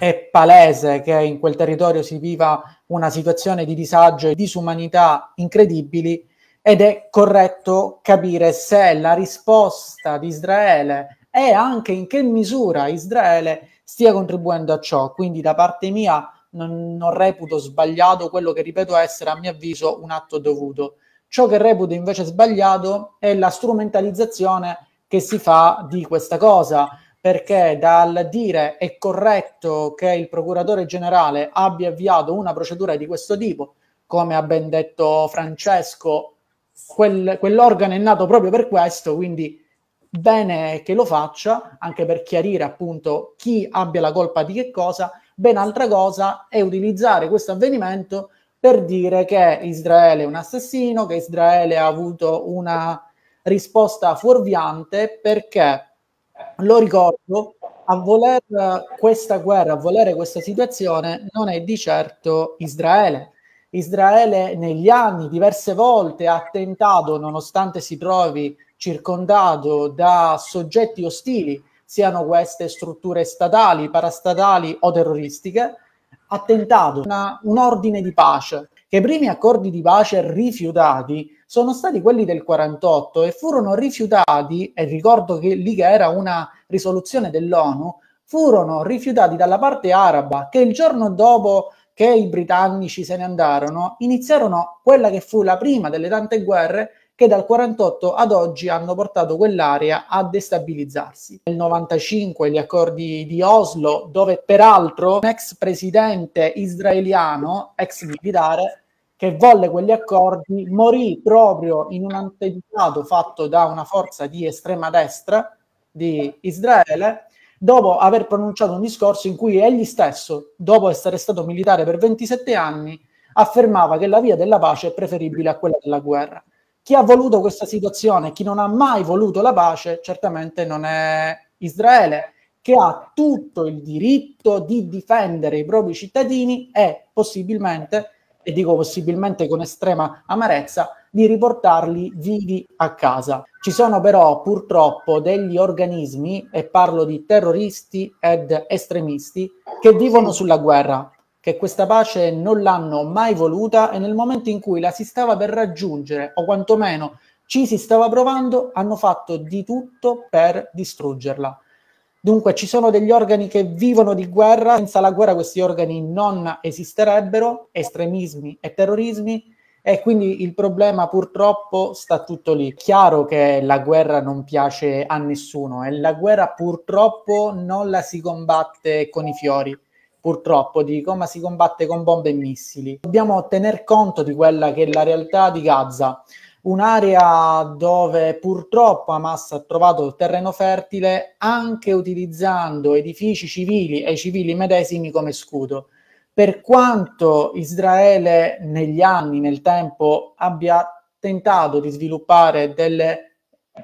è palese che in quel territorio si viva una situazione di disagio e disumanità incredibili ed è corretto capire se la risposta di Israele e anche in che misura Israele stia contribuendo a ciò. Quindi da parte mia non, non reputo sbagliato quello che ripeto essere a mio avviso un atto dovuto. Ciò che reputo invece sbagliato è la strumentalizzazione che si fa di questa cosa perché dal dire è corretto che il procuratore generale abbia avviato una procedura di questo tipo, come ha ben detto Francesco, quel, quell'organo è nato proprio per questo, quindi bene che lo faccia, anche per chiarire appunto chi abbia la colpa di che cosa, ben altra cosa è utilizzare questo avvenimento per dire che Israele è un assassino, che Israele ha avuto una risposta fuorviante perché lo ricordo, a voler questa guerra, a volere questa situazione non è di certo Israele. Israele negli anni diverse volte ha tentato, nonostante si trovi circondato da soggetti ostili, siano queste strutture statali, parastatali o terroristiche, ha tentato una, un ordine di pace che i primi accordi di pace rifiutati sono stati quelli del 48 e furono rifiutati, e ricordo che lì che era una risoluzione dell'ONU, furono rifiutati dalla parte araba che il giorno dopo che i britannici se ne andarono, iniziarono quella che fu la prima delle tante guerre che dal 48 ad oggi hanno portato quell'area a destabilizzarsi. Nel 95 gli accordi di Oslo, dove peraltro un ex presidente israeliano, ex militare, che volle quegli accordi, morì proprio in un attentato fatto da una forza di estrema destra di Israele, dopo aver pronunciato un discorso in cui egli stesso, dopo essere stato militare per 27 anni, affermava che la via della pace è preferibile a quella della guerra. Chi ha voluto questa situazione, chi non ha mai voluto la pace, certamente non è Israele, che ha tutto il diritto di difendere i propri cittadini e possibilmente, e dico possibilmente con estrema amarezza, di riportarli vivi a casa. Ci sono però purtroppo degli organismi, e parlo di terroristi ed estremisti, che vivono sulla guerra, che questa pace non l'hanno mai voluta e nel momento in cui la si stava per raggiungere, o quantomeno ci si stava provando, hanno fatto di tutto per distruggerla. Dunque ci sono degli organi che vivono di guerra, senza la guerra questi organi non esisterebbero, estremismi e terrorismi, e quindi il problema purtroppo sta tutto lì. Chiaro che la guerra non piace a nessuno e la guerra purtroppo non la si combatte con i fiori, purtroppo dico, ma si combatte con bombe e missili. Dobbiamo tener conto di quella che è la realtà di Gaza, un'area dove purtroppo Hamas ha trovato terreno fertile anche utilizzando edifici civili e i civili medesimi come scudo. Per quanto Israele negli anni, nel tempo, abbia tentato di sviluppare delle,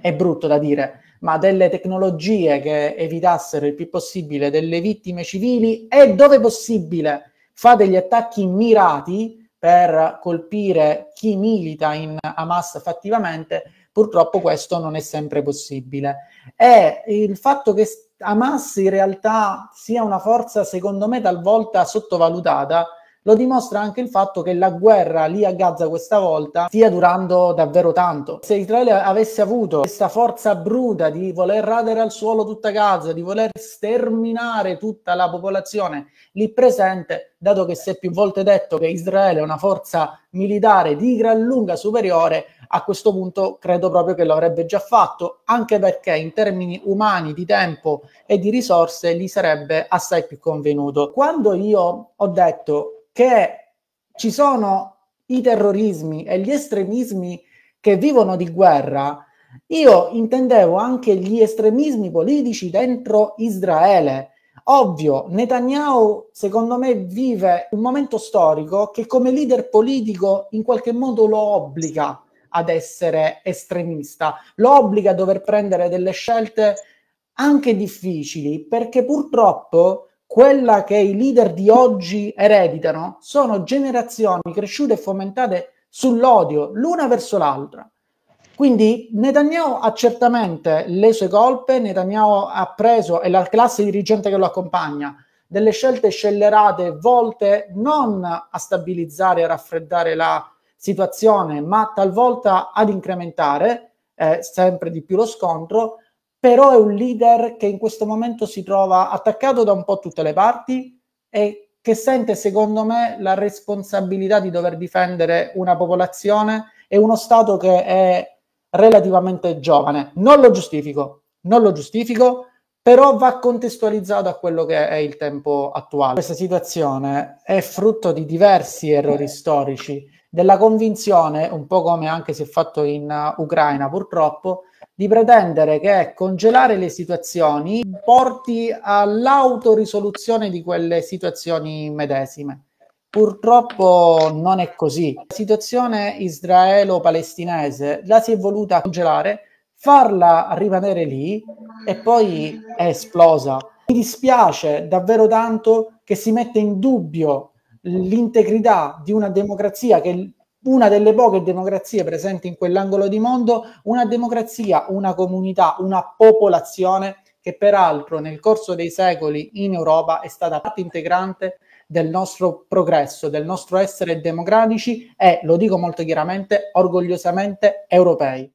è brutto da dire, ma delle tecnologie che evitassero il più possibile delle vittime civili e dove possibile fa degli attacchi mirati per colpire chi milita in Hamas fattivamente, purtroppo questo non è sempre possibile. E il fatto che Hamas in realtà sia una forza, secondo me, talvolta sottovalutata, lo dimostra anche il fatto che la guerra lì a Gaza questa volta stia durando davvero tanto. Se Israele avesse avuto questa forza bruta di voler radere al suolo tutta Gaza, di voler sterminare tutta la popolazione lì presente, dato che si è più volte detto che Israele è una forza militare di gran lunga superiore, a questo punto credo proprio che l'avrebbe già fatto, anche perché in termini umani, di tempo e di risorse gli sarebbe assai più convenuto. Quando io ho detto che ci sono i terrorismi e gli estremismi che vivono di guerra, io intendevo anche gli estremismi politici dentro Israele. Ovvio, Netanyahu secondo me vive un momento storico che come leader politico in qualche modo lo obbliga ad essere estremista, lo obbliga a dover prendere delle scelte anche difficili, perché purtroppo quella che i leader di oggi ereditano sono generazioni cresciute e fomentate sull'odio l'una verso l'altra. Quindi Netanyahu ha certamente le sue colpe, Netanyahu ha preso, e la classe dirigente che lo accompagna, delle scelte scellerate volte non a stabilizzare e raffreddare la situazione, ma talvolta ad incrementare eh, sempre di più lo scontro, però è un leader che in questo momento si trova attaccato da un po' tutte le parti e che sente, secondo me, la responsabilità di dover difendere una popolazione e uno Stato che è relativamente giovane. Non lo giustifico, non lo giustifico, però va contestualizzato a quello che è il tempo attuale. Questa situazione è frutto di diversi errori storici, della convinzione, un po' come anche si è fatto in uh, Ucraina purtroppo, di pretendere che congelare le situazioni porti all'autorisoluzione di quelle situazioni medesime. Purtroppo non è così. La situazione israelo-palestinese la si è voluta congelare, farla rimanere lì e poi è esplosa. Mi dispiace davvero tanto che si mette in dubbio l'integrità di una democrazia che una delle poche democrazie presenti in quell'angolo di mondo, una democrazia, una comunità, una popolazione che peraltro nel corso dei secoli in Europa è stata parte integrante del nostro progresso, del nostro essere democratici e, lo dico molto chiaramente, orgogliosamente europei.